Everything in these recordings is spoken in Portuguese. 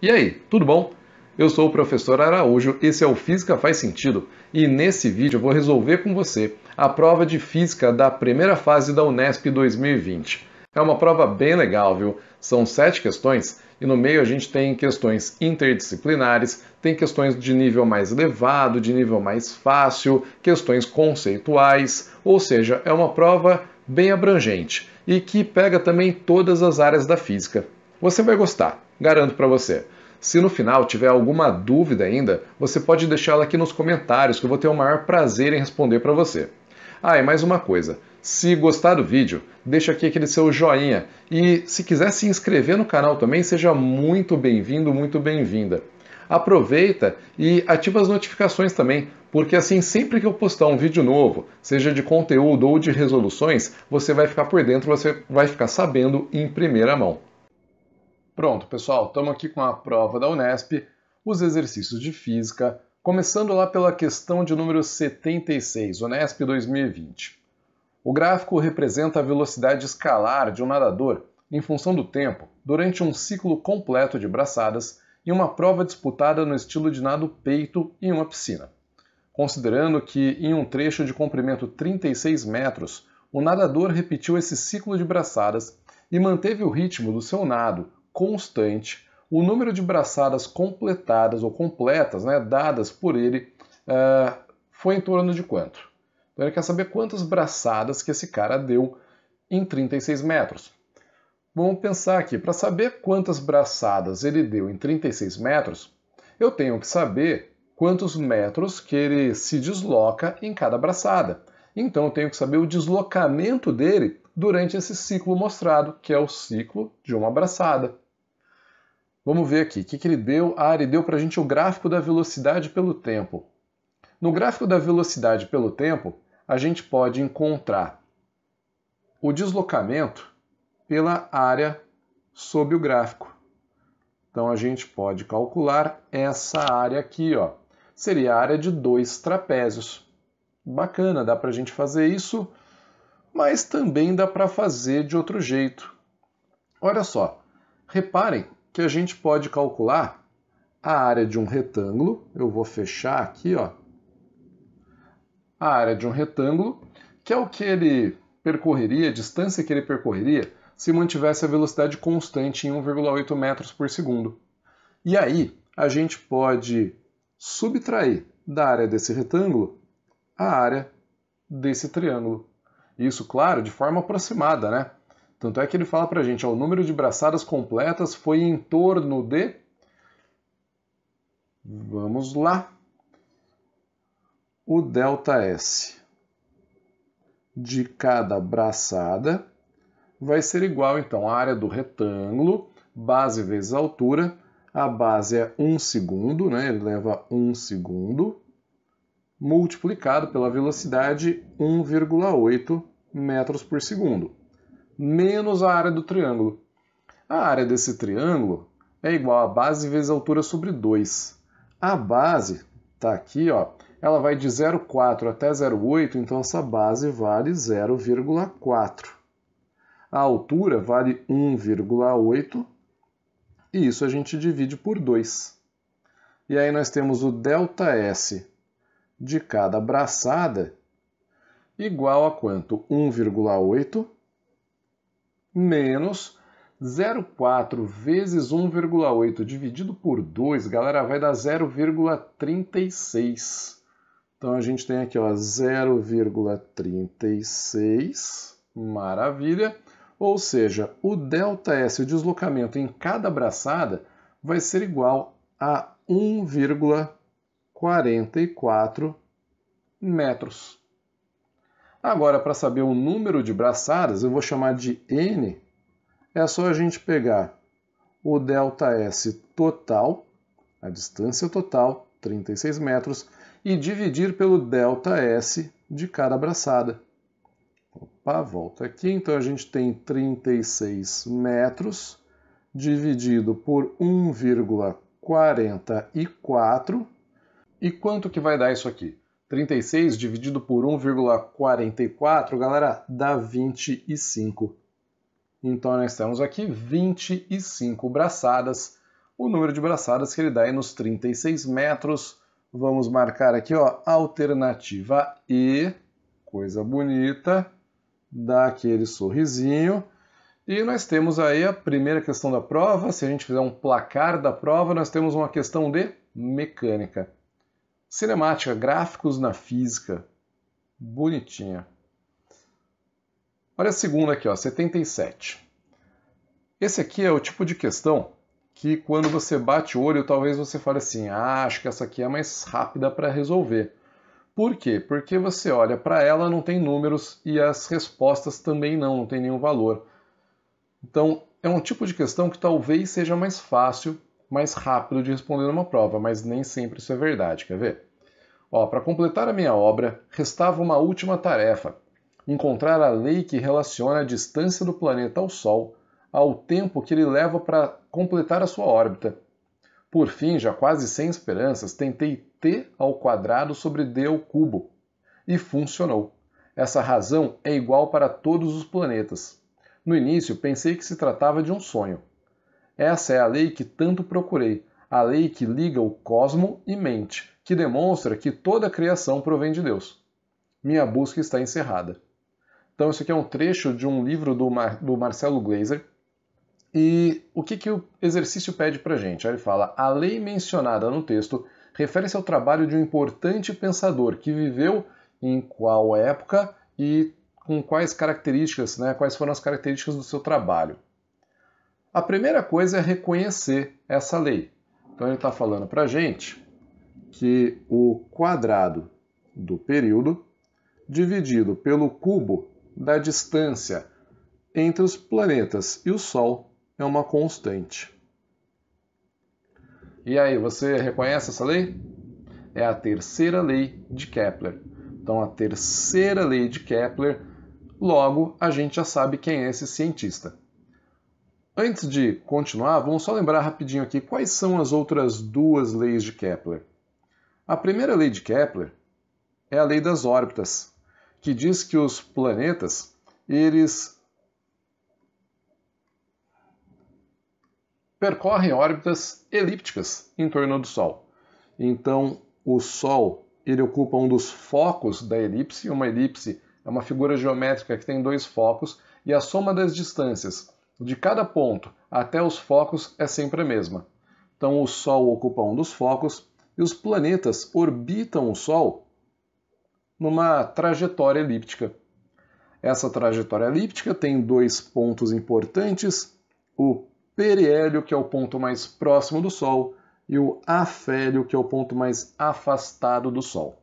E aí, tudo bom? Eu sou o professor Araújo, esse é o Física Faz Sentido, e nesse vídeo vou resolver com você a prova de Física da primeira fase da Unesp 2020. É uma prova bem legal, viu? São sete questões e no meio a gente tem questões interdisciplinares, tem questões de nível mais elevado, de nível mais fácil, questões conceituais, ou seja, é uma prova bem abrangente e que pega também todas as áreas da física. Você vai gostar. Garanto para você. Se no final tiver alguma dúvida ainda, você pode deixá-la aqui nos comentários que eu vou ter o maior prazer em responder para você. Ah, e mais uma coisa. Se gostar do vídeo, deixa aqui aquele seu joinha. E se quiser se inscrever no canal também, seja muito bem-vindo, muito bem-vinda. Aproveita e ativa as notificações também, porque assim sempre que eu postar um vídeo novo, seja de conteúdo ou de resoluções, você vai ficar por dentro, você vai ficar sabendo em primeira mão. Pronto, pessoal, estamos aqui com a prova da Unesp, os exercícios de física, começando lá pela questão de número 76, Unesp 2020. O gráfico representa a velocidade escalar de um nadador em função do tempo durante um ciclo completo de braçadas em uma prova disputada no estilo de nado peito em uma piscina. Considerando que, em um trecho de comprimento 36 metros, o nadador repetiu esse ciclo de braçadas e manteve o ritmo do seu nado constante o número de braçadas completadas ou completas, né, dadas por ele, uh, foi em torno de quanto? Então ele quer saber quantas braçadas que esse cara deu em 36 metros. Vamos pensar aqui, para saber quantas braçadas ele deu em 36 metros, eu tenho que saber quantos metros que ele se desloca em cada braçada. Então eu tenho que saber o deslocamento dele durante esse ciclo mostrado, que é o ciclo de uma braçada. Vamos ver aqui o que, que ele deu. Ah, ele deu para a gente o gráfico da velocidade pelo tempo. No gráfico da velocidade pelo tempo, a gente pode encontrar o deslocamento pela área sob o gráfico. Então a gente pode calcular essa área aqui, ó. Seria a área de dois trapézios. Bacana, dá para a gente fazer isso, mas também dá para fazer de outro jeito. Olha só, reparem que a gente pode calcular a área de um retângulo. Eu vou fechar aqui, ó. A área de um retângulo, que é o que ele percorreria, a distância que ele percorreria, se mantivesse a velocidade constante em 1,8 metros por segundo. E aí, a gente pode subtrair da área desse retângulo a área desse triângulo. Isso, claro, de forma aproximada, né? Tanto é que ele fala para a gente, ó, o número de braçadas completas foi em torno de... Vamos lá. O delta S de cada braçada vai ser igual, então, à área do retângulo, base vezes altura. A base é 1 segundo, né? ele leva 1 segundo, multiplicado pela velocidade 1,8 metros por segundo menos a área do triângulo. A área desse triângulo é igual a base vezes a altura sobre 2. A base está aqui, ó, ela vai de 0,4 até 0,8, então essa base vale 0,4. A altura vale 1,8 e isso a gente divide por 2. E aí nós temos o ΔS de cada braçada igual a quanto? 1,8 menos 0,4 vezes 1,8 dividido por 2, galera, vai dar 0,36. Então a gente tem aqui 0,36, maravilha. Ou seja, o ΔS, o deslocamento em cada braçada, vai ser igual a 1,44 metros. Agora, para saber o número de braçadas, eu vou chamar de N, é só a gente pegar o ΔS total, a distância total, 36 metros, e dividir pelo ΔS de cada braçada. Opa, volta aqui. Então a gente tem 36 metros dividido por 1,44. E quanto que vai dar isso aqui? 36 dividido por 1,44, galera, dá 25. Então nós temos aqui 25 braçadas, o número de braçadas que ele dá aí nos 36 metros. Vamos marcar aqui, ó, alternativa E, coisa bonita, dá aquele sorrisinho. E nós temos aí a primeira questão da prova, se a gente fizer um placar da prova, nós temos uma questão de mecânica. Cinemática, gráficos na física. Bonitinha. Olha a segunda aqui, ó, 77. Esse aqui é o tipo de questão que quando você bate o olho, talvez você fale assim: ah, acho que essa aqui é mais rápida para resolver. Por quê? Porque você olha para ela, não tem números e as respostas também não, não tem nenhum valor. Então, é um tipo de questão que talvez seja mais fácil mais rápido de responder uma prova, mas nem sempre isso é verdade, quer ver? Ó, para completar a minha obra, restava uma última tarefa: encontrar a lei que relaciona a distância do planeta ao Sol ao tempo que ele leva para completar a sua órbita. Por fim, já quase sem esperanças, tentei t ao quadrado sobre d ao cubo e funcionou. Essa razão é igual para todos os planetas. No início, pensei que se tratava de um sonho, essa é a lei que tanto procurei, a lei que liga o cosmo e mente, que demonstra que toda a criação provém de Deus. Minha busca está encerrada. Então, isso aqui é um trecho de um livro do, Mar do Marcelo Glazer. E o que, que o exercício pede para gente? ele fala: a lei mencionada no texto refere-se ao trabalho de um importante pensador que viveu em qual época e com quais características, né, quais foram as características do seu trabalho. A primeira coisa é reconhecer essa lei. Então ele está falando para a gente que o quadrado do período dividido pelo cubo da distância entre os planetas e o Sol é uma constante. E aí, você reconhece essa lei? É a terceira lei de Kepler. Então, a terceira lei de Kepler, logo a gente já sabe quem é esse cientista. Antes de continuar, vamos só lembrar rapidinho aqui quais são as outras duas leis de Kepler. A primeira lei de Kepler é a lei das órbitas, que diz que os planetas, eles percorrem órbitas elípticas em torno do Sol. Então, o Sol, ele ocupa um dos focos da elipse, uma elipse é uma figura geométrica que tem dois focos e a soma das distâncias de cada ponto até os focos é sempre a mesma. Então o Sol ocupa um dos focos e os planetas orbitam o Sol numa trajetória elíptica. Essa trajetória elíptica tem dois pontos importantes: o perihélio, que é o ponto mais próximo do Sol, e o afélio, que é o ponto mais afastado do Sol.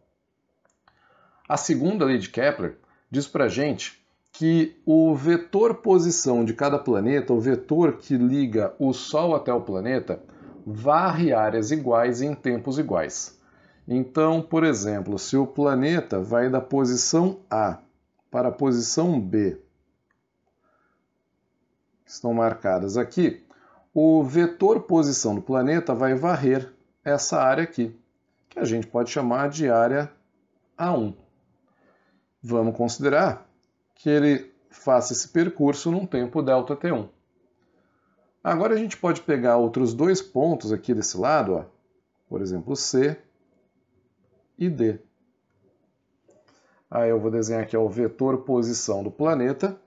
A segunda lei de Kepler diz para a gente que o vetor posição de cada planeta, o vetor que liga o Sol até o planeta, varre áreas iguais em tempos iguais. Então, por exemplo, se o planeta vai da posição A para a posição B, estão marcadas aqui, o vetor posição do planeta vai varrer essa área aqui, que a gente pode chamar de área A1. Vamos considerar que ele faça esse percurso num tempo delta T1. Agora a gente pode pegar outros dois pontos aqui desse lado, ó, por exemplo, C e D. Aí eu vou desenhar aqui ó, o vetor posição do planeta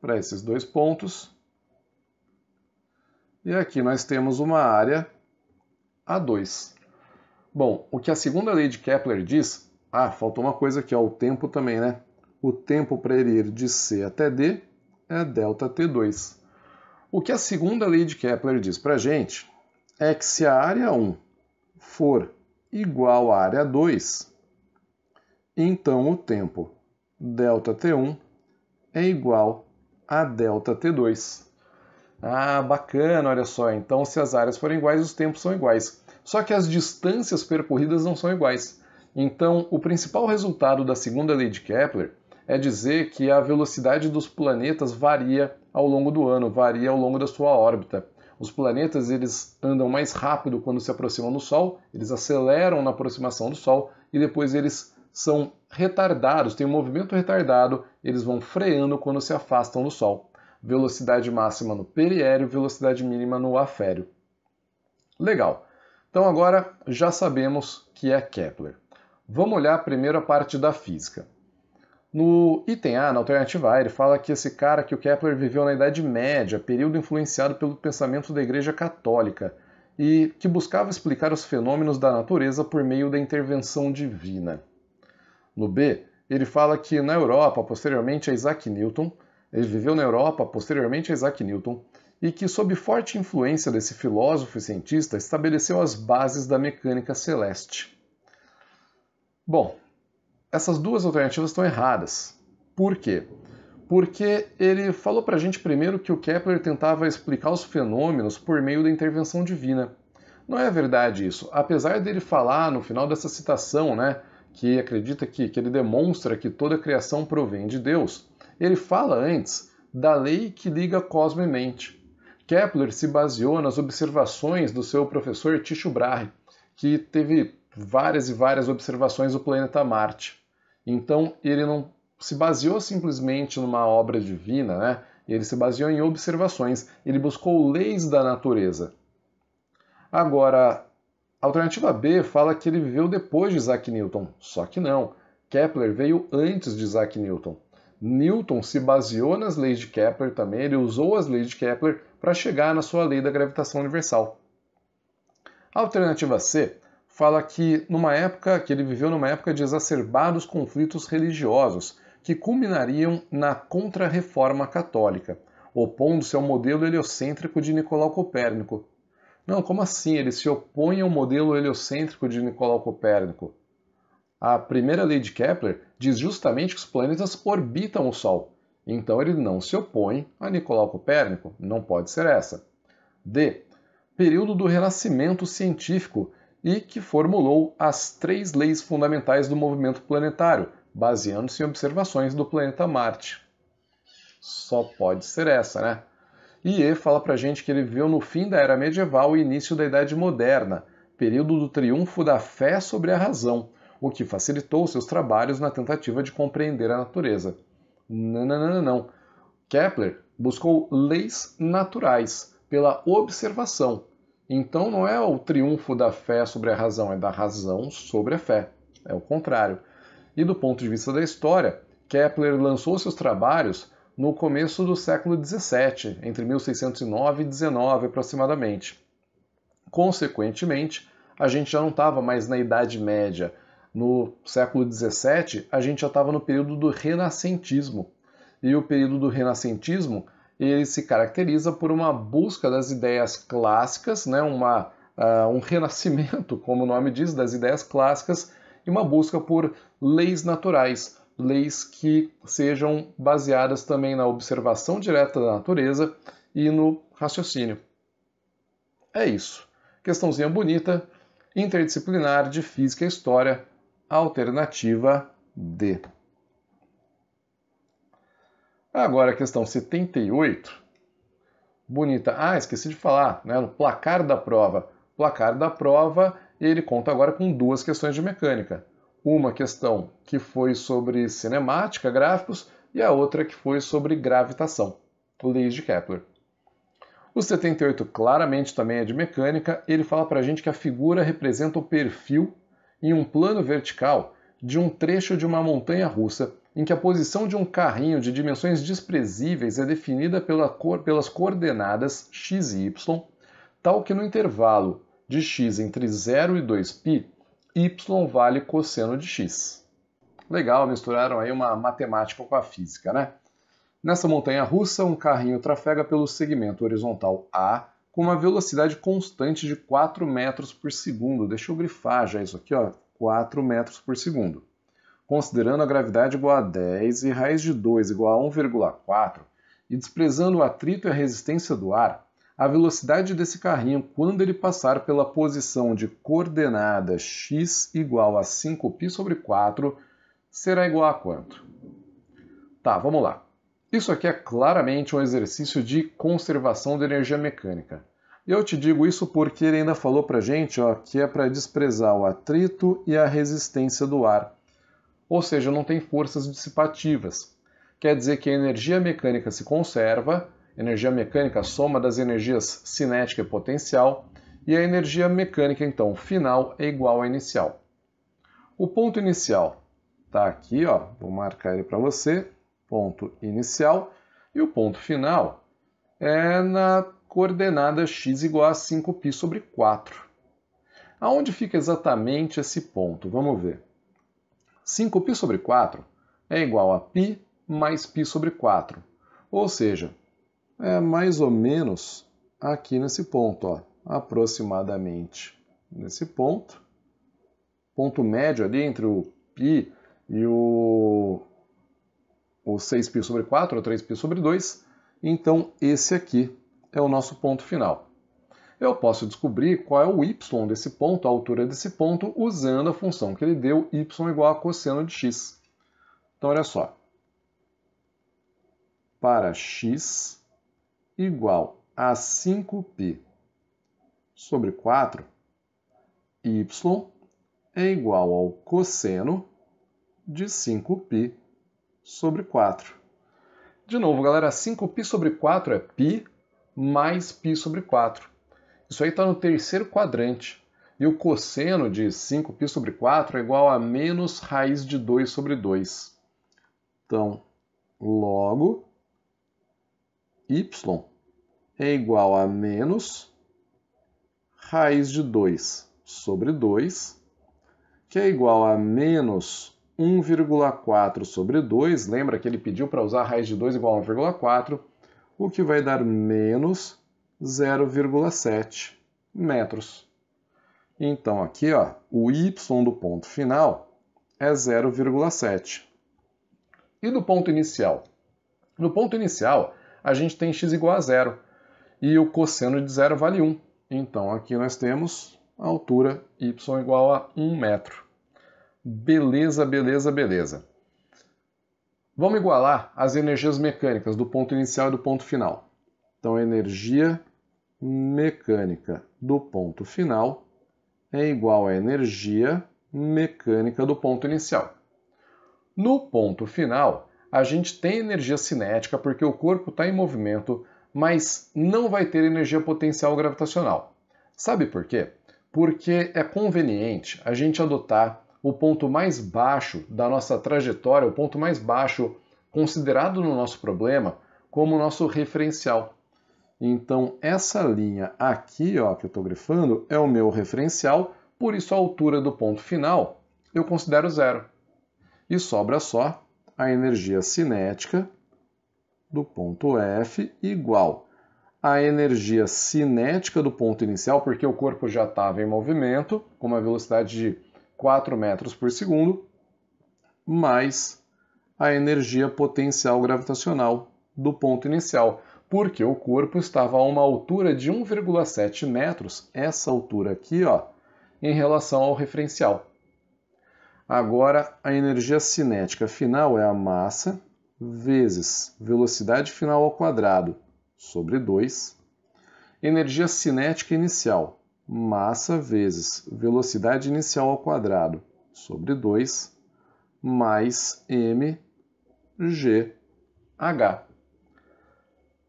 para esses dois pontos. E aqui nós temos uma área A2. Bom, o que a segunda lei de Kepler diz ah, faltou uma coisa aqui, ó, o tempo também, né? O tempo para ele ir de C até D é ΔT2. O que a segunda lei de Kepler diz para a gente é que se a área 1 for igual à área 2, então o tempo ΔT1 é igual a ΔT2. Ah, bacana, olha só. Então, se as áreas forem iguais, os tempos são iguais. Só que as distâncias percorridas não são iguais. Então, o principal resultado da segunda lei de Kepler é dizer que a velocidade dos planetas varia ao longo do ano, varia ao longo da sua órbita. Os planetas eles andam mais rápido quando se aproximam do Sol, eles aceleram na aproximação do Sol e depois eles são retardados, têm um movimento retardado, eles vão freando quando se afastam do Sol. Velocidade máxima no periério, velocidade mínima no aféreo. Legal. Então agora já sabemos que é Kepler. Vamos olhar primeiro a parte da física. No item A, na alternativa A, ele fala que esse cara, que o Kepler viveu na Idade Média, período influenciado pelo pensamento da Igreja Católica, e que buscava explicar os fenômenos da natureza por meio da intervenção divina. No B, ele fala que na Europa, posteriormente a Isaac Newton, ele viveu na Europa, posteriormente a Isaac Newton, e que, sob forte influência desse filósofo e cientista, estabeleceu as bases da mecânica celeste. Bom, essas duas alternativas estão erradas. Por quê? Porque ele falou para a gente primeiro que o Kepler tentava explicar os fenômenos por meio da intervenção divina. Não é verdade isso. Apesar dele falar no final dessa citação, né, que acredita que, que ele demonstra que toda a criação provém de Deus, ele fala antes da lei que liga cosmo e mente. Kepler se baseou nas observações do seu professor Tycho Brahe, que teve várias e várias observações do planeta Marte. Então ele não se baseou simplesmente numa obra divina, né? Ele se baseou em observações, ele buscou leis da natureza. Agora, a alternativa B fala que ele viveu depois de Isaac Newton, só que não. Kepler veio antes de Isaac Newton. Newton se baseou nas leis de Kepler também, ele usou as leis de Kepler para chegar na sua lei da gravitação universal. A alternativa C fala que numa época que ele viveu numa época de exacerbados conflitos religiosos que culminariam na Contra-Reforma Católica, opondo-se ao modelo heliocêntrico de Nicolau Copérnico. Não, como assim? Ele se opõe ao modelo heliocêntrico de Nicolau Copérnico. A primeira lei de Kepler diz justamente que os planetas orbitam o Sol. Então ele não se opõe a Nicolau Copérnico. Não pode ser essa. D. Período do renascimento científico, e que formulou as três leis fundamentais do movimento planetário, baseando-se em observações do planeta Marte. Só pode ser essa, né? E fala pra gente que ele viveu no fim da Era Medieval e início da Idade Moderna, período do triunfo da fé sobre a razão, o que facilitou seus trabalhos na tentativa de compreender a natureza. Não, não, não, não. Kepler buscou leis naturais pela observação, então não é o triunfo da fé sobre a razão, é da razão sobre a fé. É o contrário. E do ponto de vista da história, Kepler lançou seus trabalhos no começo do século XVII, entre 1609 e 19 aproximadamente. Consequentemente, a gente já não estava mais na Idade Média. No século XVII, a gente já estava no período do Renascentismo. E o período do Renascentismo ele se caracteriza por uma busca das ideias clássicas, né, uma, uh, um renascimento, como o nome diz, das ideias clássicas e uma busca por leis naturais, leis que sejam baseadas também na observação direta da natureza e no raciocínio. É isso. Questãozinha bonita, interdisciplinar de física e história, alternativa D. Agora a questão 78. Bonita. Ah, esqueci de falar, né? No placar da prova. Placar da prova, ele conta agora com duas questões de mecânica. Uma questão que foi sobre cinemática, gráficos, e a outra que foi sobre gravitação, leis de Kepler. O 78 claramente também é de mecânica, ele fala para a gente que a figura representa o perfil em um plano vertical de um trecho de uma montanha russa em que a posição de um carrinho de dimensões desprezíveis é definida pela cor, pelas coordenadas x e y, tal que no intervalo de x entre 0 e 2π, y vale cosseno de x. Legal, misturaram aí uma matemática com a física, né? Nessa montanha russa, um carrinho trafega pelo segmento horizontal A com uma velocidade constante de 4 metros por segundo. Deixa eu grifar já isso aqui, ó, 4 metros por segundo considerando a gravidade igual a 10 e raiz de 2 igual a 1,4, e desprezando o atrito e a resistência do ar, a velocidade desse carrinho quando ele passar pela posição de coordenada x igual a 5π sobre 4 será igual a quanto? Tá, vamos lá. Isso aqui é claramente um exercício de conservação de energia mecânica. Eu te digo isso porque ele ainda falou para gente ó, que é para desprezar o atrito e a resistência do ar ou seja, não tem forças dissipativas. Quer dizer que a energia mecânica se conserva, energia mecânica a soma das energias cinética e potencial, e a energia mecânica, então, final é igual à inicial. O ponto inicial está aqui, ó, vou marcar ele para você, ponto inicial, e o ponto final é na coordenada x igual a 5π sobre 4. Aonde fica exatamente esse ponto? Vamos ver. 5π sobre 4 é igual a π mais π sobre 4. Ou seja, é mais ou menos aqui nesse ponto, ó, aproximadamente nesse ponto. Ponto médio ali entre o π e o, o 6π sobre 4, ou 3π sobre 2. Então, esse aqui é o nosso ponto final eu posso descobrir qual é o y desse ponto, a altura desse ponto, usando a função que ele deu, y igual a cosseno de x. Então, olha só. Para x igual a 5π sobre 4, y é igual ao cosseno de 5π sobre 4. De novo, galera, 5π sobre 4 é π mais π sobre 4. Isso aí está no terceiro quadrante. E o cosseno de 5π sobre 4 é igual a menos raiz de 2 sobre 2. Então, logo, y é igual a menos raiz de 2 sobre 2, que é igual a menos 1,4 sobre 2. Lembra que ele pediu para usar raiz de 2 igual a 1,4, o que vai dar menos 0,7 metros. Então aqui, ó, o y do ponto final é 0,7. E do ponto inicial? No ponto inicial, a gente tem x igual a zero e o cosseno de zero vale 1. Então aqui nós temos a altura y igual a 1 metro. Beleza, beleza, beleza. Vamos igualar as energias mecânicas do ponto inicial e do ponto final. Então, energia mecânica do ponto final é igual à energia mecânica do ponto inicial. No ponto final, a gente tem energia cinética porque o corpo está em movimento, mas não vai ter energia potencial gravitacional. Sabe por quê? Porque é conveniente a gente adotar o ponto mais baixo da nossa trajetória, o ponto mais baixo considerado no nosso problema, como nosso referencial. Então, essa linha aqui ó, que eu estou grifando é o meu referencial, por isso a altura do ponto final eu considero zero. E sobra só a energia cinética do ponto F igual à energia cinética do ponto inicial, porque o corpo já estava em movimento, com uma velocidade de 4 metros por segundo, mais a energia potencial gravitacional do ponto inicial porque o corpo estava a uma altura de 1,7 metros, essa altura aqui, ó, em relação ao referencial. Agora, a energia cinética final é a massa vezes velocidade final ao quadrado sobre 2. Energia cinética inicial, massa vezes velocidade inicial ao quadrado sobre 2, mais mgh.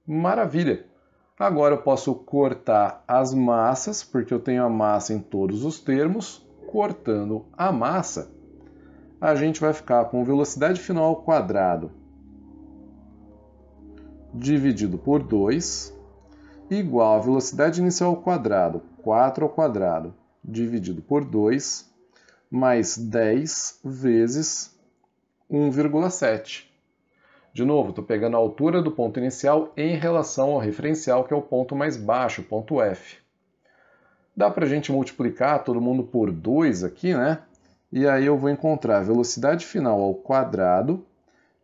Maravilha! Agora eu posso cortar as massas, porque eu tenho a massa em todos os termos. Cortando a massa, a gente vai ficar com velocidade final ao quadrado dividido por 2 igual a velocidade inicial ao quadrado, 4 ao quadrado, dividido por 2, mais 10 vezes 1,7. De novo, estou pegando a altura do ponto inicial em relação ao referencial, que é o ponto mais baixo, o ponto F. Dá para a gente multiplicar todo mundo por 2 aqui, né? E aí eu vou encontrar a velocidade final ao quadrado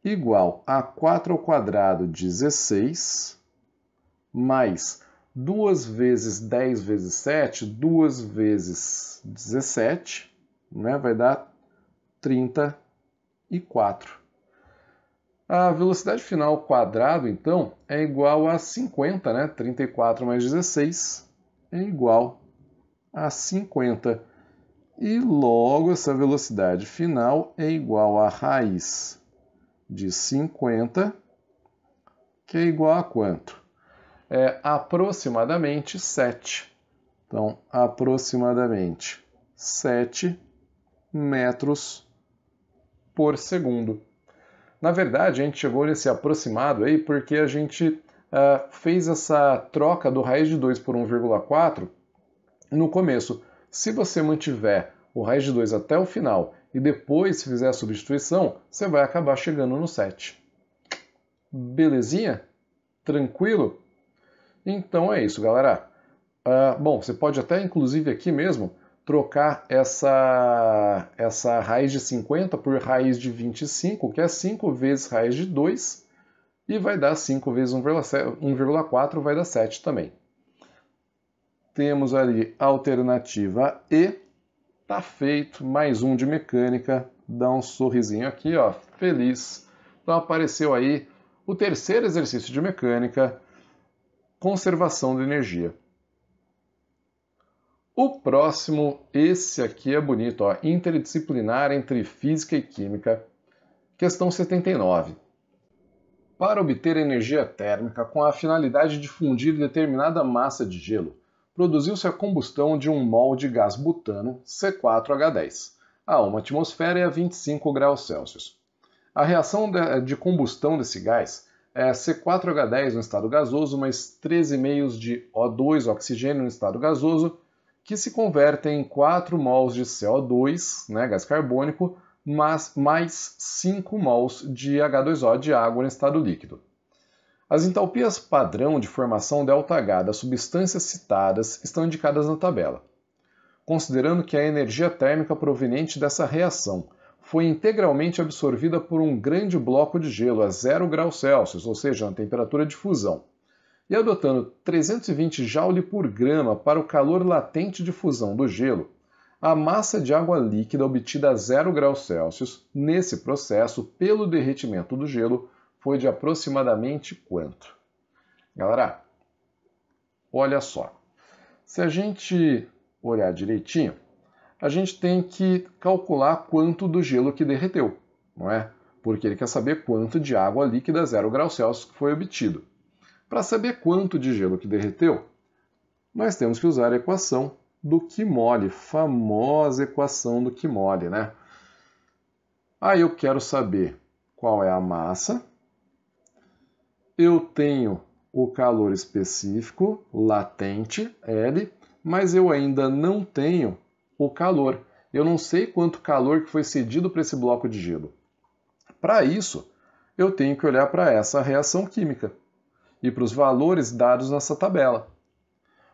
igual a 4 ao quadrado, 16, mais 2 vezes 10 vezes 7, 2 vezes 17, né? vai dar 34. A velocidade final ao quadrado, então, é igual a 50, né? 34 mais 16 é igual a 50. E logo essa velocidade final é igual a raiz de 50, que é igual a quanto? É aproximadamente 7. Então, aproximadamente 7 metros por segundo. Na verdade, a gente chegou nesse aproximado aí porque a gente uh, fez essa troca do raiz de 2 por 1,4 no começo. Se você mantiver o raiz de 2 até o final e depois fizer a substituição, você vai acabar chegando no 7. Belezinha? Tranquilo? Então é isso, galera. Uh, bom, você pode até, inclusive, aqui mesmo trocar essa, essa raiz de 50 por raiz de 25, que é 5 vezes raiz de 2, e vai dar 5 vezes 1,4, vai dar 7 também. Temos ali alternativa E, tá feito, mais um de mecânica, dá um sorrisinho aqui, ó, feliz. Então apareceu aí o terceiro exercício de mecânica, conservação de energia. O próximo, esse aqui é bonito, ó, interdisciplinar entre física e química. Questão 79. Para obter energia térmica com a finalidade de fundir determinada massa de gelo, produziu-se a combustão de um mol de gás butano C4H10 a uma atmosfera e a 25 graus Celsius. A reação de combustão desse gás é C4H10 no estado gasoso mais 13,5 de O2 oxigênio no estado gasoso que se convertem em 4 mols de CO2, né, gás carbônico, mas mais 5 mols de H2O de água em estado líquido. As entalpias padrão de formação ΔH das substâncias citadas estão indicadas na tabela. Considerando que a energia térmica proveniente dessa reação foi integralmente absorvida por um grande bloco de gelo a 0 graus Celsius, ou seja, a temperatura de fusão, e adotando 320 Joule por grama para o calor latente de fusão do gelo, a massa de água líquida obtida a 0 graus Celsius nesse processo pelo derretimento do gelo foi de aproximadamente quanto? Galera, olha só. Se a gente olhar direitinho, a gente tem que calcular quanto do gelo que derreteu, não é? Porque ele quer saber quanto de água líquida a 0 graus Celsius foi obtido para saber quanto de gelo que derreteu, nós temos que usar a equação do que mole, famosa equação do que mole, né? Aí eu quero saber qual é a massa. Eu tenho o calor específico latente, L, mas eu ainda não tenho o calor. Eu não sei quanto calor que foi cedido para esse bloco de gelo. Para isso, eu tenho que olhar para essa reação química e para os valores dados nessa tabela.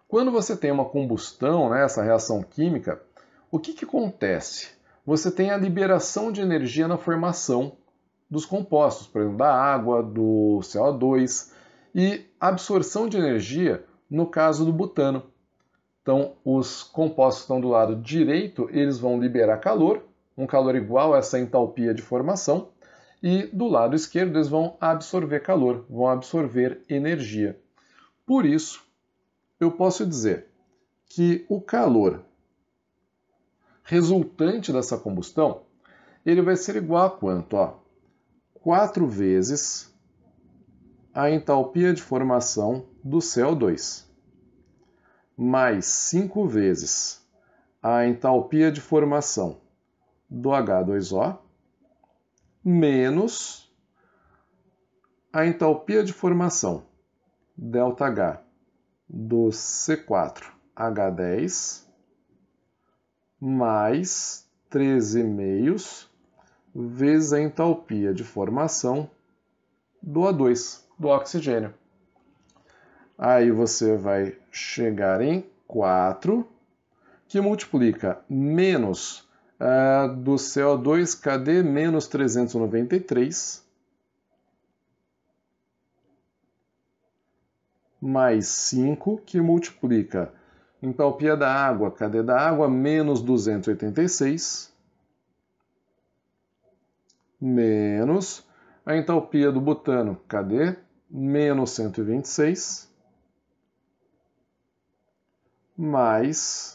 Quando você tem uma combustão, né, essa reação química, o que, que acontece? Você tem a liberação de energia na formação dos compostos, por exemplo, da água, do CO2, e absorção de energia no caso do butano. Então, os compostos que estão do lado direito, eles vão liberar calor, um calor igual a essa entalpia de formação, e do lado esquerdo eles vão absorver calor, vão absorver energia. Por isso, eu posso dizer que o calor resultante dessa combustão, ele vai ser igual a quanto? Ó, 4 vezes a entalpia de formação do CO2, mais 5 vezes a entalpia de formação do H2O, menos a entalpia de formação, ΔH, do C4H10 mais 13 meios vezes a entalpia de formação do a 2 do oxigênio. Aí você vai chegar em 4, que multiplica menos uh, do CO2, cadê? Menos 393. Mais 5, que multiplica entalpia da água, cadê da água? Menos 286. Menos a ah, entalpia do butano, cadê? Menos 126. Mais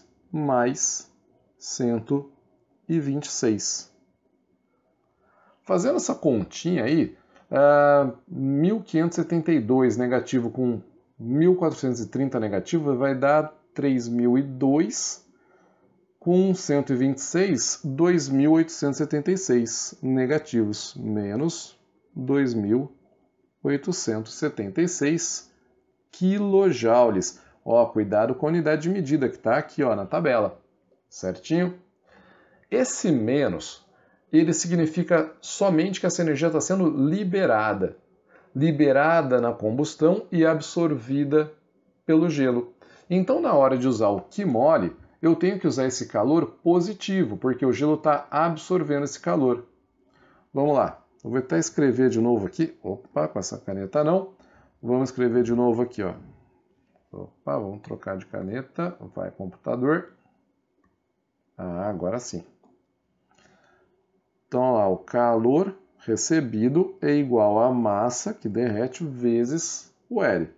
mais 126. Fazendo essa continha aí, é, uh, 1572 negativo com 1430 negativo vai dar 3002 com 126, 2.876 negativos, menos 2.876 quilojoules. Ó, cuidado com a unidade de medida que está aqui ó, na tabela, certinho? Esse menos, ele significa somente que essa energia está sendo liberada. Liberada na combustão e absorvida pelo gelo. Então, na hora de usar o que mole, eu tenho que usar esse calor positivo, porque o gelo está absorvendo esse calor. Vamos lá. Eu vou até escrever de novo aqui. Opa, com essa caneta não. Vamos escrever de novo aqui, ó. Opa, vamos trocar de caneta. Vai computador. Ah, agora sim. Então, o calor recebido é igual à massa que derrete vezes o L.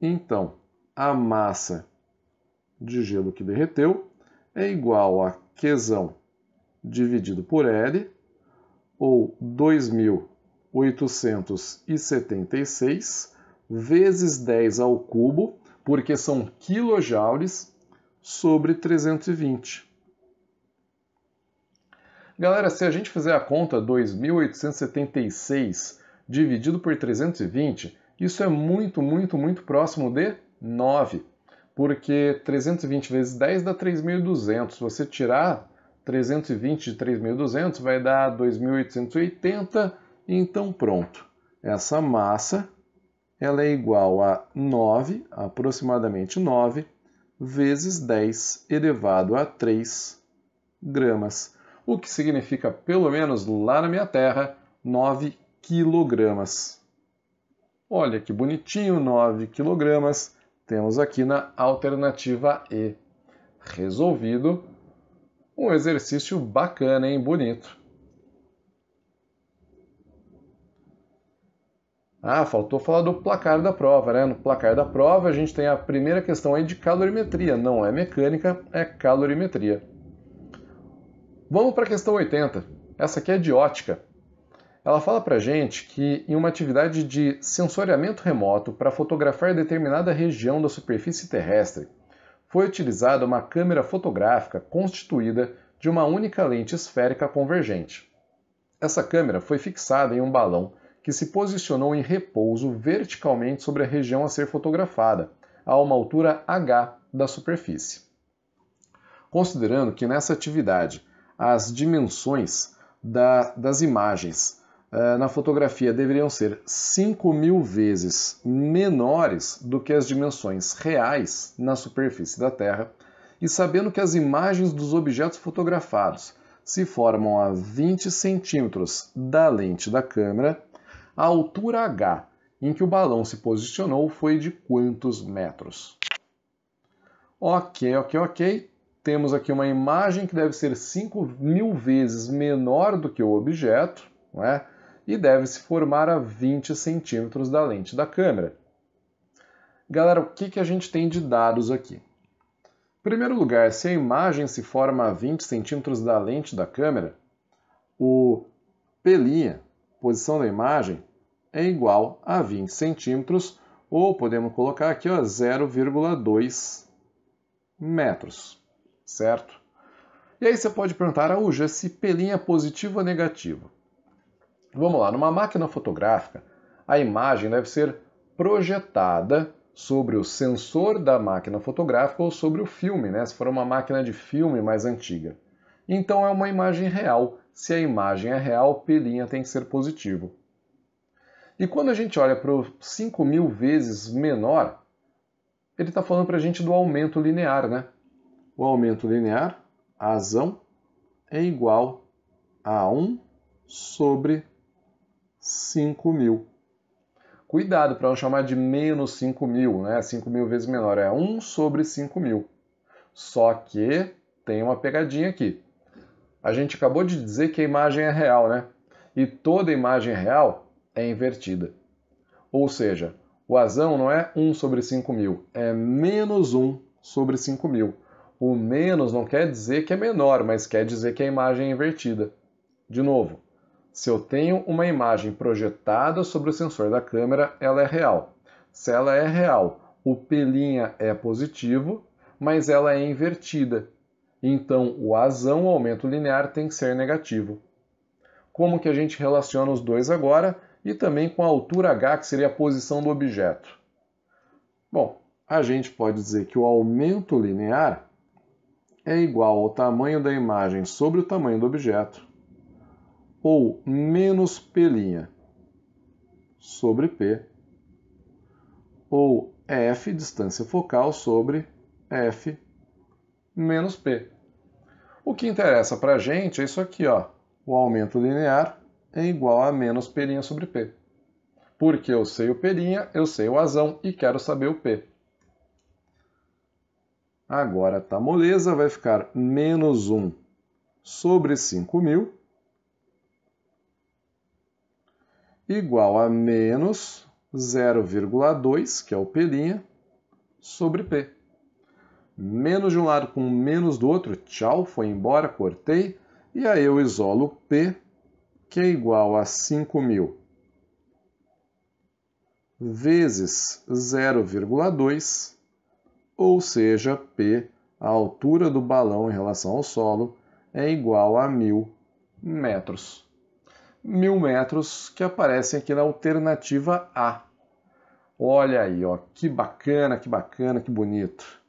Então, a massa de gelo que derreteu é igual a Q dividido por L, ou 2.876 vezes 10 ao cubo, porque são quilojoules, sobre 320. Galera, se a gente fizer a conta 2876 dividido por 320, isso é muito, muito, muito próximo de 9, porque 320 vezes 10 dá 3200. Se você tirar 320 de 3200, vai dar 2880, e então pronto. Essa massa ela é igual a 9, aproximadamente 9, vezes 10 elevado a 3 gramas, o que significa, pelo menos lá na minha terra, 9 quilogramas. Olha que bonitinho, 9 quilogramas. Temos aqui na alternativa E. Resolvido. Um exercício bacana, hein? Bonito. Ah, faltou falar do placar da prova, né? No placar da prova a gente tem a primeira questão aí de calorimetria, não é mecânica, é calorimetria. Vamos para a questão 80. Essa aqui é de ótica. Ela fala para gente que em uma atividade de sensoriamento remoto para fotografar determinada região da superfície terrestre, foi utilizada uma câmera fotográfica constituída de uma única lente esférica convergente. Essa câmera foi fixada em um balão que se posicionou em repouso verticalmente sobre a região a ser fotografada, a uma altura h da superfície. Considerando que nessa atividade as dimensões da, das imagens eh, na fotografia deveriam ser 5 mil vezes menores do que as dimensões reais na superfície da Terra, e sabendo que as imagens dos objetos fotografados se formam a 20 centímetros da lente da câmera, a altura H em que o balão se posicionou foi de quantos metros? Ok, ok, ok. Temos aqui uma imagem que deve ser 5 mil vezes menor do que o objeto, não é? e deve se formar a 20 centímetros da lente da câmera. Galera, o que, que a gente tem de dados aqui? Em primeiro lugar, se a imagem se forma a 20 centímetros da lente da câmera, o Pelinha posição da imagem é igual a 20 centímetros, ou podemos colocar aqui 0,2 metros, certo? E aí você pode perguntar, Araújo, esse pelinho é positivo ou negativo? Vamos lá, numa máquina fotográfica, a imagem deve ser projetada sobre o sensor da máquina fotográfica ou sobre o filme, né? se for uma máquina de filme mais antiga. Então é uma imagem real, se a imagem é real, P' tem que ser positivo. E quando a gente olha para o 5.000 vezes menor, ele está falando para a gente do aumento linear, né? O aumento linear, a razão, é igual a 1 sobre 5.000. Cuidado para não chamar de menos 5.000, né? 5.000 vezes menor é 1 sobre 5.000. Só que tem uma pegadinha aqui. A gente acabou de dizer que a imagem é real, né? E toda imagem real é invertida. Ou seja, o azão não é 1 sobre 5 mil, é menos 1 sobre 5 mil. O menos não quer dizer que é menor, mas quer dizer que a imagem é invertida. De novo, se eu tenho uma imagem projetada sobre o sensor da câmera, ela é real. Se ela é real, o P' é positivo, mas ela é invertida. Então, o azão, o aumento linear, tem que ser negativo. Como que a gente relaciona os dois agora e também com a altura h, que seria a posição do objeto? Bom, a gente pode dizer que o aumento linear é igual ao tamanho da imagem sobre o tamanho do objeto, ou menos P' sobre P, ou F, distância focal, sobre F menos P. O que interessa para a gente é isso aqui, ó. o aumento linear é igual a menos π sobre p. Porque eu sei o π, eu sei o azão e quero saber o p. Agora tá moleza, vai ficar menos 1 sobre 5.000 igual a menos 0,2, que é o π, sobre p menos de um lado com menos do outro, tchau, foi embora, cortei, e aí eu isolo P, que é igual a 5.000 vezes 0,2, ou seja, P, a altura do balão em relação ao solo, é igual a 1.000 metros. 1.000 metros que aparecem aqui na alternativa A. Olha aí, ó, que bacana, que bacana, que bonito.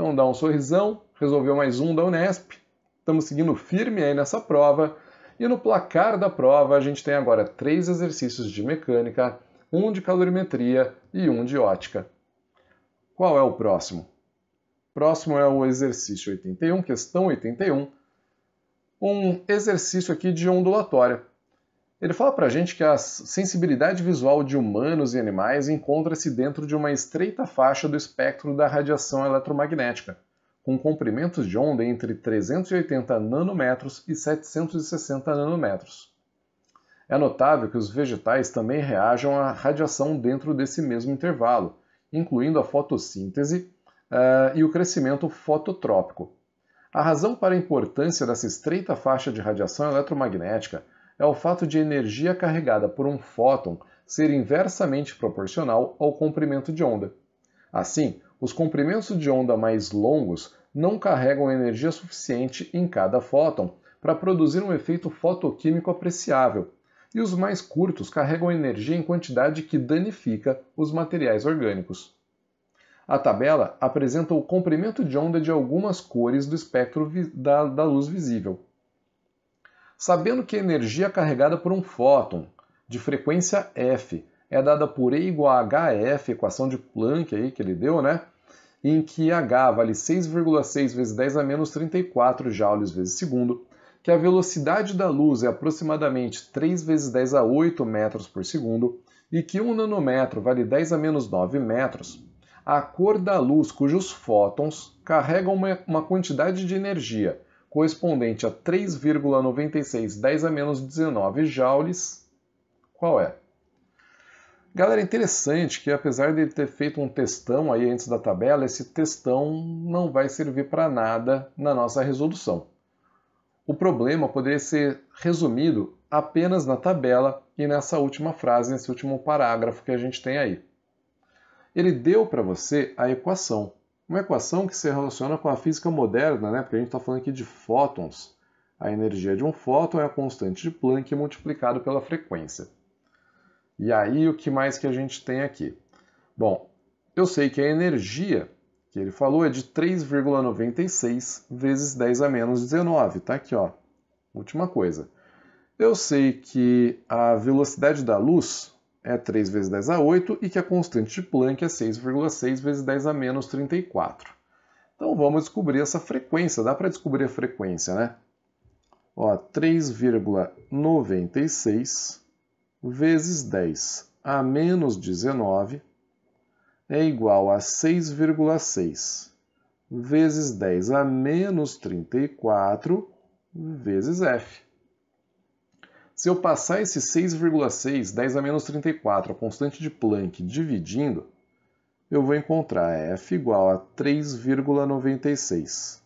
Então dá um sorrisão, resolveu mais um da Unesp. Estamos seguindo firme aí nessa prova. E no placar da prova a gente tem agora três exercícios de mecânica, um de calorimetria e um de ótica. Qual é o próximo? Próximo é o exercício 81, questão 81. Um exercício aqui de ondulatória. Ele fala para a gente que a sensibilidade visual de humanos e animais encontra-se dentro de uma estreita faixa do espectro da radiação eletromagnética, com comprimentos de onda entre 380 nanômetros e 760 nanômetros. É notável que os vegetais também reajam à radiação dentro desse mesmo intervalo, incluindo a fotossíntese uh, e o crescimento fototrópico. A razão para a importância dessa estreita faixa de radiação eletromagnética é o fato de energia carregada por um fóton ser inversamente proporcional ao comprimento de onda. Assim, os comprimentos de onda mais longos não carregam energia suficiente em cada fóton para produzir um efeito fotoquímico apreciável, e os mais curtos carregam energia em quantidade que danifica os materiais orgânicos. A tabela apresenta o comprimento de onda de algumas cores do espectro da, da luz visível. Sabendo que a energia é carregada por um fóton de frequência f é dada por E igual a HF, equação de Planck aí que ele deu, né? Em que H vale 6,6 vezes 10 a menos 34 joules vezes segundo, que a velocidade da luz é aproximadamente 3 vezes 10 a 8 metros por segundo e que 1 nanômetro vale 10 a menos 9 metros, a cor da luz cujos fótons carregam uma, uma quantidade de energia correspondente a 3,96 10 a menos 19 joules, qual é? Galera, é interessante que apesar de ele ter feito um testão aí antes da tabela, esse testão não vai servir para nada na nossa resolução. O problema poderia ser resumido apenas na tabela e nessa última frase, nesse último parágrafo que a gente tem aí. Ele deu para você a equação, uma equação que se relaciona com a física moderna, né? porque a gente está falando aqui de fótons. A energia de um fóton é a constante de Planck multiplicado pela frequência. E aí, o que mais que a gente tem aqui? Bom, eu sei que a energia que ele falou é de 3,96 vezes 10 a menos 19, tá aqui, ó. Última coisa. Eu sei que a velocidade da luz é 3 vezes 10 a 8 e que a constante de Planck é 6,6 vezes 10 a menos 34. Então vamos descobrir essa frequência. Dá para descobrir a frequência, né? 3,96 vezes 10 a menos 19 é igual a 6,6 vezes 10 a menos 34 vezes f. Se eu passar esse 6,6, 10 a menos 34, a constante de Planck, dividindo, eu vou encontrar F igual a 3,96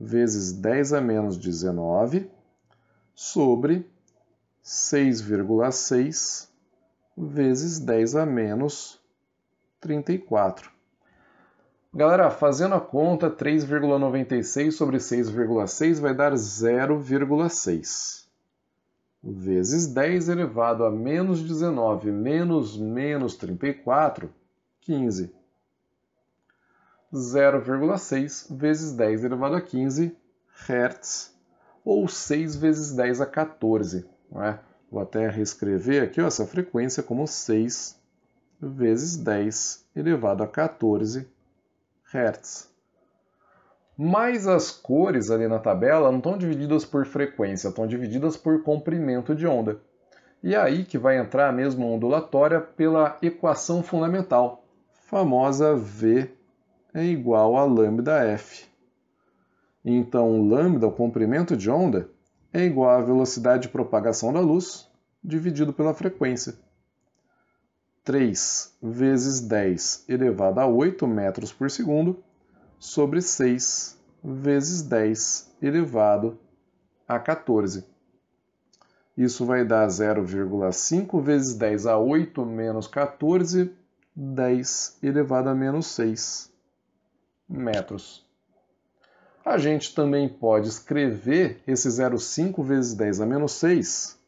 vezes 10 a menos 19 sobre 6,6 vezes 10 a menos 34. Galera, fazendo a conta, 3,96 sobre 6,6 vai dar 0,6 vezes 10 elevado a menos 19 menos menos 34, 15. 0,6 vezes 10 elevado a 15 hertz, ou 6 vezes 10 a 14. É? Vou até reescrever aqui ó, essa frequência como 6 vezes 10 elevado a 14 hertz mas as cores ali na tabela não estão divididas por frequência, estão divididas por comprimento de onda. E é aí que vai entrar a mesma ondulatória pela equação fundamental, famosa V é igual a lambda f. Então, lambda, o comprimento de onda, é igual à velocidade de propagação da luz dividido pela frequência. 3 vezes 10 elevado a 8 metros por segundo sobre 6 vezes 10 elevado a 14. Isso vai dar 0,5 vezes 10 a 8 menos 14, 10 elevado a menos 6 metros. A gente também pode escrever esse 0,5 vezes 10 a menos 6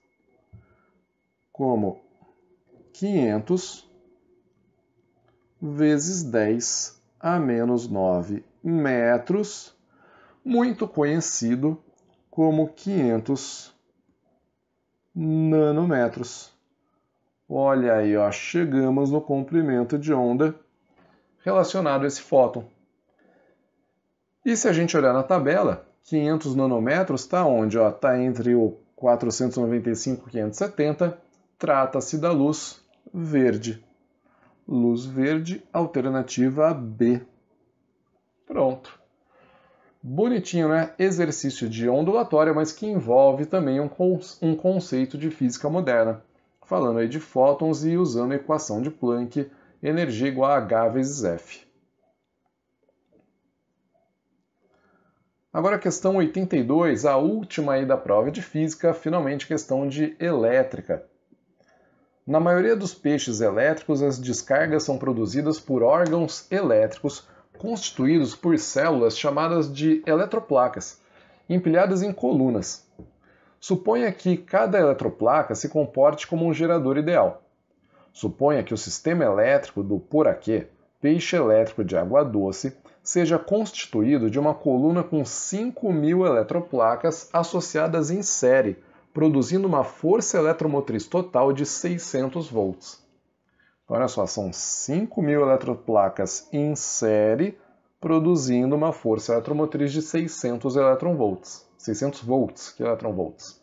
como 500 vezes 10 a menos 9 metros, muito conhecido como 500 nanômetros. Olha aí, ó, chegamos no comprimento de onda relacionado a esse fóton. E se a gente olhar na tabela, 500 nanômetros está onde? Está entre o 495 e 570, trata-se da luz verde. Luz verde, alternativa B. Pronto. Bonitinho, né? Exercício de ondulatória, mas que envolve também um, um conceito de física moderna. Falando aí de fótons e usando a equação de Planck, energia igual a H vezes F. Agora a questão 82, a última aí da prova de física, finalmente questão de elétrica. Na maioria dos peixes elétricos, as descargas são produzidas por órgãos elétricos constituídos por células chamadas de eletroplacas, empilhadas em colunas. Suponha que cada eletroplaca se comporte como um gerador ideal. Suponha que o sistema elétrico do poraquê, peixe elétrico de água doce, seja constituído de uma coluna com 5 mil eletroplacas associadas em série produzindo uma força eletromotriz total de 600 volts. Então, olha só, são 5.000 eletroplacas em série produzindo uma força eletromotriz de 600 eletronvolts. 600 volts, que eletronvolts.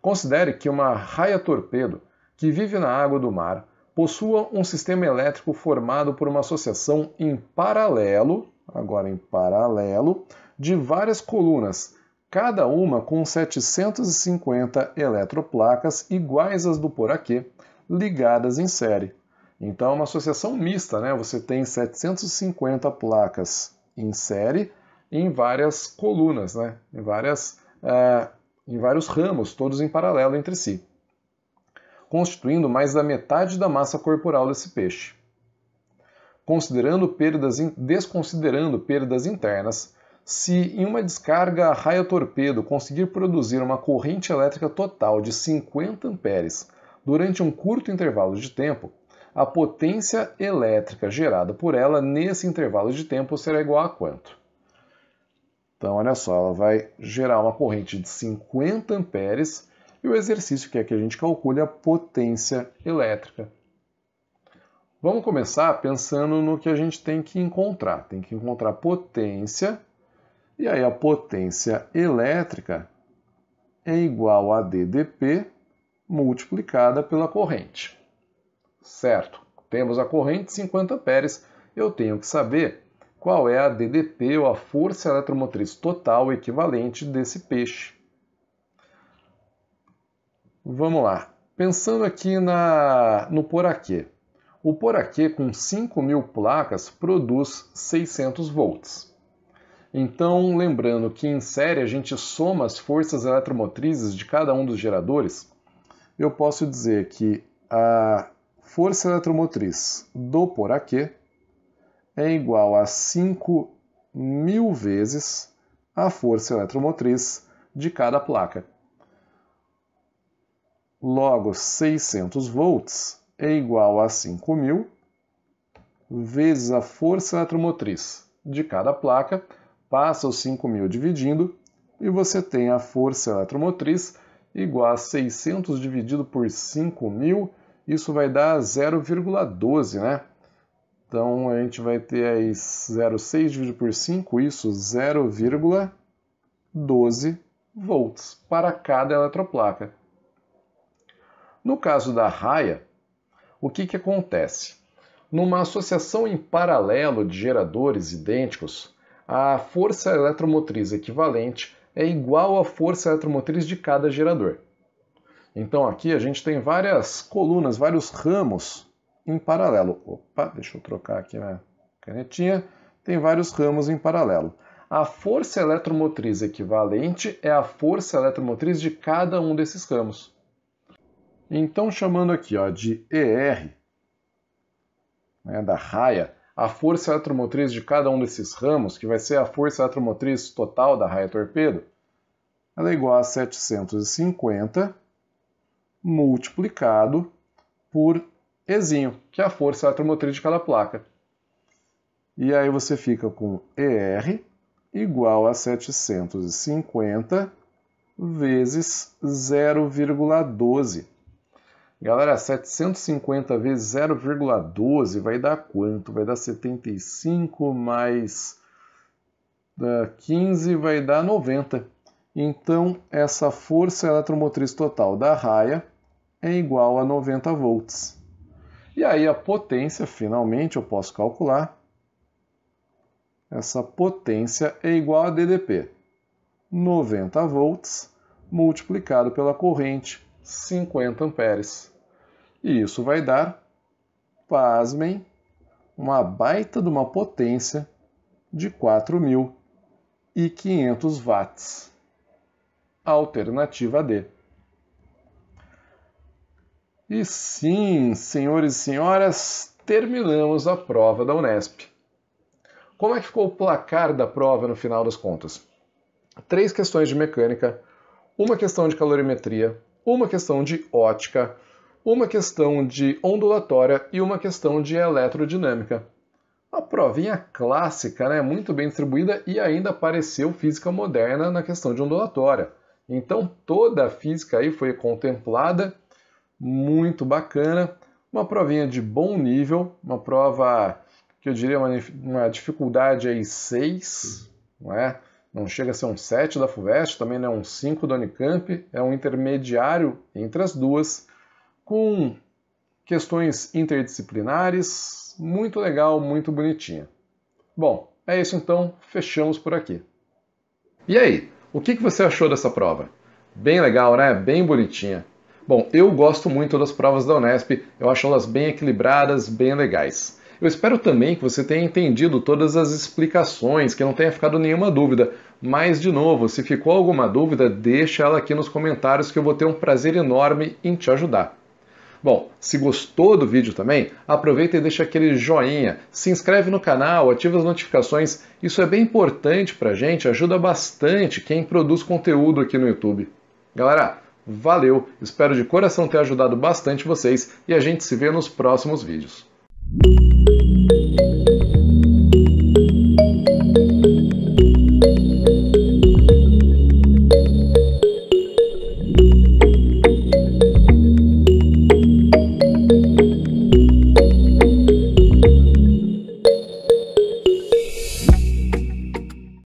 Considere que uma raia-torpedo que vive na água do mar possua um sistema elétrico formado por uma associação em paralelo, agora em paralelo, de várias colunas cada uma com 750 eletroplacas iguais às do poraquê, ligadas em série. Então é uma associação mista, né? Você tem 750 placas em série em várias colunas, né? Em várias uh, em vários ramos, todos em paralelo entre si, constituindo mais da metade da massa corporal desse peixe. Considerando perdas, desconsiderando perdas internas, se em uma descarga raio-torpedo conseguir produzir uma corrente elétrica total de 50 amperes durante um curto intervalo de tempo, a potência elétrica gerada por ela nesse intervalo de tempo será igual a quanto? Então, olha só, ela vai gerar uma corrente de 50 amperes e o exercício que é que a gente calcule é a potência elétrica. Vamos começar pensando no que a gente tem que encontrar. Tem que encontrar potência e aí a potência elétrica é igual a DDP multiplicada pela corrente. Certo? Temos a corrente 50 amperes. Eu tenho que saber qual é a DDP ou a força eletromotriz total equivalente desse peixe. Vamos lá. Pensando aqui na, no poraquê. O poraquê com 5 mil placas produz 600 volts. Então, lembrando que em série a gente soma as forças eletromotrizes de cada um dos geradores, eu posso dizer que a força eletromotriz do poraquê é igual a 5 mil vezes a força eletromotriz de cada placa. Logo, 600 volts é igual a 5.000 mil vezes a força eletromotriz de cada placa, passa os 5 mil dividindo e você tem a força eletromotriz igual a 600 dividido por 5 mil, isso vai dar 0,12, né? Então a gente vai ter aí 0,6 dividido por 5, isso 0,12 volts para cada eletroplaca. No caso da raia, o que, que acontece? Numa associação em paralelo de geradores idênticos, a força eletromotriz equivalente é igual à força eletromotriz de cada gerador. Então aqui a gente tem várias colunas, vários ramos em paralelo. Opa, deixa eu trocar aqui minha canetinha. Tem vários ramos em paralelo. A força eletromotriz equivalente é a força eletromotriz de cada um desses ramos. Então, chamando aqui ó, de ER, né, da raia, a força eletromotriz de cada um desses ramos, que vai ser a força eletromotriz total da raia torpedo, ela é igual a 750 multiplicado por Ezinho, que é a força eletromotriz de cada placa. E aí você fica com ER igual a 750 vezes 0,12 Galera, 750 vezes 0,12 vai dar quanto? Vai dar 75 mais 15 é, vai dar 90. Então, essa força eletromotriz total da raia é igual a 90 volts. E aí a potência, finalmente, eu posso calcular. Essa potência é igual a DDP. 90 volts multiplicado pela corrente 50 amperes. E isso vai dar, pasmem, uma baita de uma potência de 4.500 watts. Alternativa D. E sim, senhores e senhoras, terminamos a prova da Unesp. Como é que ficou o placar da prova no final das contas? Três questões de mecânica, uma questão de calorimetria, uma questão de ótica uma questão de ondulatória e uma questão de eletrodinâmica. Uma provinha clássica, né, muito bem distribuída e ainda apareceu física moderna na questão de ondulatória. Então toda a física aí foi contemplada, muito bacana, uma provinha de bom nível, uma prova que eu diria uma, uma dificuldade aí 6, não é? Não chega a ser um 7 da FUVEST, também não é um 5 da Unicamp, é um intermediário entre as duas com questões interdisciplinares, muito legal, muito bonitinha. Bom, é isso então, fechamos por aqui. E aí, o que você achou dessa prova? Bem legal, né? Bem bonitinha. Bom, eu gosto muito das provas da Unesp, eu acho elas bem equilibradas, bem legais. Eu espero também que você tenha entendido todas as explicações, que não tenha ficado nenhuma dúvida. Mas, de novo, se ficou alguma dúvida, deixa ela aqui nos comentários que eu vou ter um prazer enorme em te ajudar. Bom, se gostou do vídeo também, aproveita e deixa aquele joinha, se inscreve no canal, ativa as notificações, isso é bem importante pra gente, ajuda bastante quem produz conteúdo aqui no YouTube. Galera, valeu, espero de coração ter ajudado bastante vocês e a gente se vê nos próximos vídeos.